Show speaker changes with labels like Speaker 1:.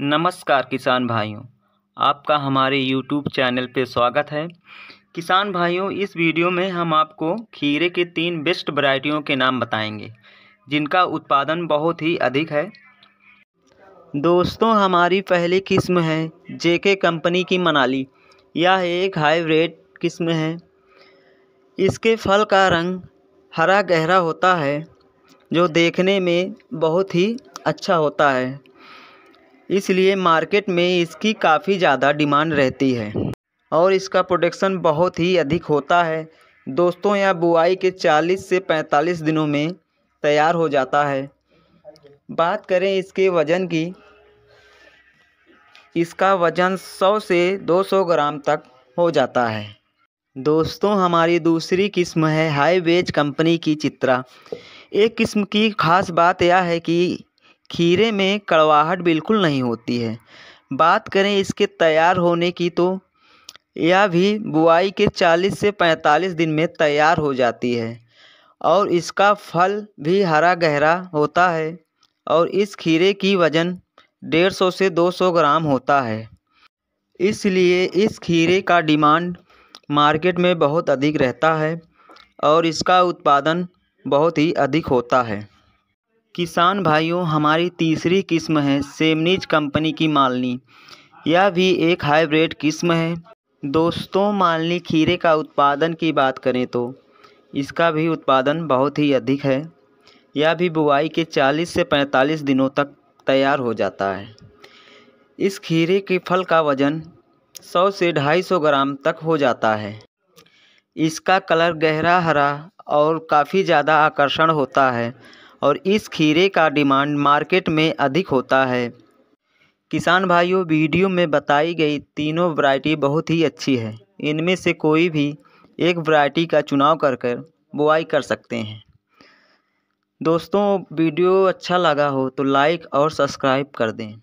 Speaker 1: नमस्कार किसान भाइयों आपका हमारे यूट्यूब चैनल पर स्वागत है किसान भाइयों इस वीडियो में हम आपको खीरे के तीन बेस्ट वरायटियों के नाम बताएंगे जिनका उत्पादन बहुत ही अधिक है दोस्तों हमारी पहली किस्म है जेके कंपनी की मनाली यह एक हाईब्रेड किस्म है इसके फल का रंग हरा गहरा होता है जो देखने में बहुत ही अच्छा होता है इसलिए मार्केट में इसकी काफ़ी ज़्यादा डिमांड रहती है और इसका प्रोडक्शन बहुत ही अधिक होता है दोस्तों यह बुआई के 40 से 45 दिनों में तैयार हो जाता है बात करें इसके वज़न की इसका वज़न 100 से 200 ग्राम तक हो जाता है दोस्तों हमारी दूसरी किस्म है हाईवेज कंपनी की चित्रा एक किस्म की खास बात यह है कि खीरे में कड़वाहट बिल्कुल नहीं होती है बात करें इसके तैयार होने की तो यह भी बुआई के 40 से 45 दिन में तैयार हो जाती है और इसका फल भी हरा गहरा होता है और इस खीरे की वज़न 150 से 200 ग्राम होता है इसलिए इस खीरे का डिमांड मार्केट में बहुत अधिक रहता है और इसका उत्पादन बहुत ही अधिक होता है किसान भाइयों हमारी तीसरी किस्म है सेमनीज कंपनी की मालनी यह भी एक हाइब्रिड किस्म है दोस्तों मालनी खीरे का उत्पादन की बात करें तो इसका भी उत्पादन बहुत ही अधिक है यह भी बुआई के 40 से 45 दिनों तक तैयार हो जाता है इस खीरे के फल का वज़न 100 से 250 ग्राम तक हो जाता है इसका कलर गहरा हरा और काफ़ी ज़्यादा आकर्षण होता है और इस खीरे का डिमांड मार्केट में अधिक होता है किसान भाइयों वीडियो में बताई गई तीनों वरायटी बहुत ही अच्छी है इनमें से कोई भी एक वरायटी का चुनाव कर कर बुआई कर सकते हैं दोस्तों वीडियो अच्छा लगा हो तो लाइक और सब्सक्राइब कर दें